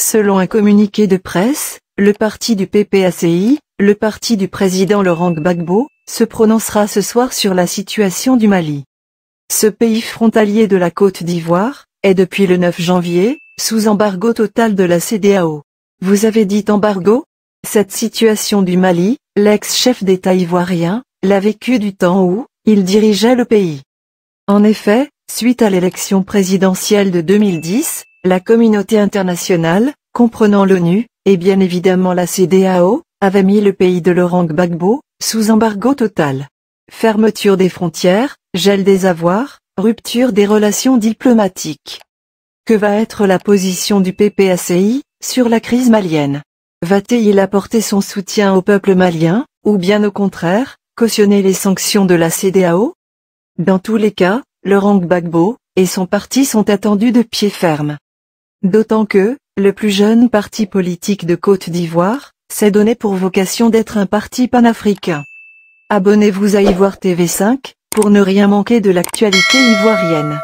Selon un communiqué de presse, le parti du PPACI, le parti du président Laurent Gbagbo, se prononcera ce soir sur la situation du Mali. Ce pays frontalier de la Côte d'Ivoire, est depuis le 9 janvier, sous embargo total de la CDAO. Vous avez dit embargo Cette situation du Mali, l'ex-chef d'État ivoirien, l'a vécu du temps où, il dirigeait le pays. En effet, suite à l'élection présidentielle de 2010, la communauté internationale, comprenant l'ONU, et bien évidemment la CDAO, avait mis le pays de Laurent Gbagbo, sous embargo total. Fermeture des frontières, gel des avoirs, rupture des relations diplomatiques. Que va être la position du PPACI, sur la crise malienne Va-t-il apporter son soutien au peuple malien, ou bien au contraire, cautionner les sanctions de la CDAO Dans tous les cas, Laurent Gbagbo et son parti sont attendus de pied ferme. D'autant que, le plus jeune parti politique de Côte d'Ivoire, s'est donné pour vocation d'être un parti panafricain. Abonnez-vous à Ivoire TV5, pour ne rien manquer de l'actualité ivoirienne.